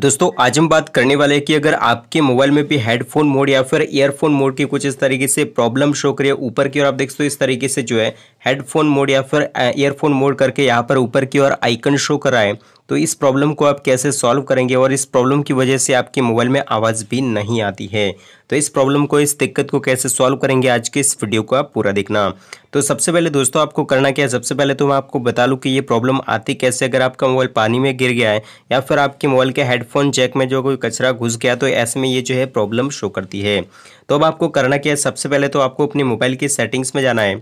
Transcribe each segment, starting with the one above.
दोस्तों आज हम बात करने वाले हैं कि अगर आपके मोबाइल में भी हेडफोन मोड या फिर ईयरफोन मोड की कुछ इस तरीके से प्रॉब्लम शो करिए ऊपर की ओर आप देख सकते हो इस तरीके से जो है हेडफोन मोड या फिर ईयरफोन मोड करके यहाँ पर ऊपर की ओर आइकन शो कर रहा है तो इस प्रॉब्लम को आप कैसे सॉल्व करेंगे और इस प्रॉब्लम की वजह से आपके मोबाइल में आवाज़ भी नहीं आती है तो इस प्रॉब्लम को इस दिक्कत को कैसे सॉल्व करेंगे आज के इस वीडियो को आप पूरा देखना तो सबसे पहले दोस्तों आपको करना क्या है सबसे पहले तो मैं आपको बता लूँ कि ये प्रॉब्लम आती कैसे अगर आपका मोबाइल पानी में गिर गया है या फिर आपके मोबाइल के हेडफोन जैक में जो कोई कचरा घुस गया तो ऐसे में ये जो है प्रॉब्लम शो करती है तो अब आपको करना क्या है सबसे पहले तो आपको अपने मोबाइल की सेटिंग्स में जाना है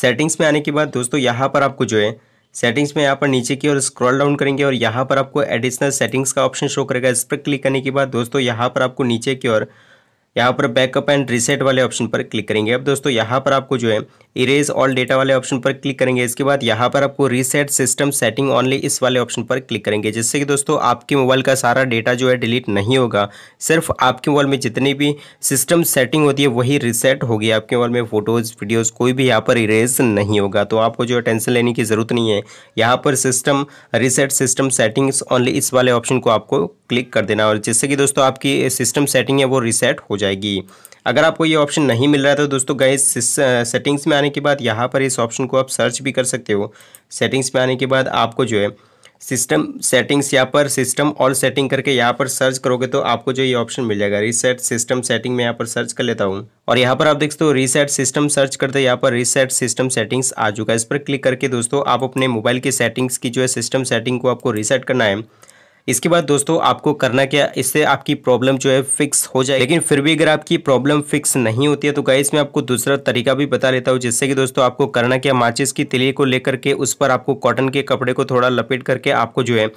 सेटिंग्स में आने के बाद दोस्तों यहाँ पर आपको जो है सेटिंग्स में यहाँ पर नीचे की ओर स्क्रॉल डाउन करेंगे और यहाँ पर आपको एडिशनल सेटिंग्स का ऑप्शन शो करेगा इस पर क्लिक करने के बाद दोस्तों यहाँ पर आपको नीचे की ओर यहाँ पर बैकअप एंड रीसेट वाले ऑप्शन पर क्लिक करेंगे अब दोस्तों यहाँ पर आपको जो है इरेज ऑल डेटा वाले ऑप्शन पर क्लिक करेंगे इसके बाद यहाँ पर आपको रीसेट सिस्टम सेटिंग ऑनली इस वाले ऑप्शन पर क्लिक करेंगे जिससे कि दोस्तों आपके मोबाइल का सारा डेटा जो है डिलीट नहीं होगा सिर्फ आपके मोबाइल में जितनी भी सिस्टम सेटिंग होती है वही रिसेट होगी आपके मोबाइल में फोटोज़ वीडियोज़ कोई भी यहाँ पर इरेज नहीं होगा तो आपको जो है टेंशन लेने की ज़रूरत नहीं है यहाँ पर system reset system settings only इस वाले ऑप्शन को आपको क्लिक कर देना और जिससे कि दोस्तों आपकी सिस्टम सेटिंग है वो रिसेट हो जाएगी अगर आपको ये ऑप्शन नहीं मिल रहा है तो दोस्तों गए सेटिंग्स में आने के बाद यहाँ पर इस ऑप्शन को आप सर्च भी कर सकते हो सेटिंग्स में आने के बाद आपको जो है सिस्टम सेटिंग्स यहाँ पर सिस्टम ऑल सेटिंग करके यहाँ पर सर्च करोगे तो आपको जो ये ऑप्शन मिल जाएगा रीसेट सिस्टम सेटिंग में यहाँ पर सर्च कर लेता हूँ और यहाँ पर आप देख सकते हो रीसेट सिस्टम सर्च करते यहाँ पर रीसेट सिस्टम सेटिंग्स आ चुका है इस पर क्लिक करके दोस्तों आप अपने मोबाइल के सेटिंग्स की जो है सिस्टम सेटिंग को आपको रीसेट करना है इसके बाद दोस्तों आपको करना क्या इससे आपकी प्रॉब्लम जो है फिक्स हो जाए लेकिन फिर भी अगर आपकी प्रॉब्लम फिक्स नहीं होती है तो गाइस मैं आपको दूसरा तरीका भी बता लेता हूँ जिससे कि दोस्तों आपको करना क्या माचिस की तिली को लेकर के उस पर आपको कॉटन के कपड़े को थोड़ा लपेट करके आपको जो है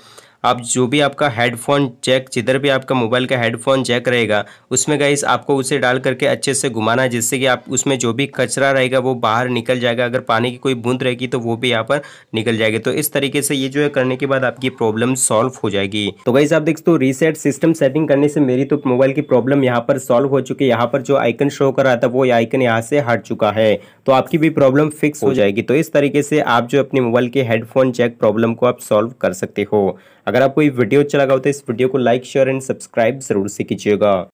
आप जो भी आपका हेडफोन जैक जिधर भी आपका मोबाइल का हेडफोन जैक रहेगा उसमें गाइस आपको उसे डाल करके अच्छे से घुमाना है जिससे कि आप उसमें जो भी कचरा रहेगा वो बाहर निकल जाएगा अगर पानी की कोई बूंद रहेगी तो वो भी यहाँ पर निकल जाएगी तो इस तरीके से ये जो है करने के बाद आपकी प्रॉब्लम सॉल्व हो जाएगी तो गाइस आप देखते हो रीसेट सिस्टम सेटिंग करने से मेरी तो मोबाइल की प्रॉब्लम यहाँ पर सॉल्व हो चुकी है यहाँ पर जो आइकन शो कर रहा था वो आइकन यहाँ से हट चुका है तो आपकी भी प्रॉब्लम फिक्स हो जाएगी तो इस तरीके से आप जो अपने मोबाइल के हेडफोन जैक प्रॉब्लम को आप सॉल्व कर सकते हो अगर आपको ये वीडियो अच्छा लगा हो तो इस वीडियो को लाइक शेयर एंड सब्सक्राइब जरूर से कीजिएगा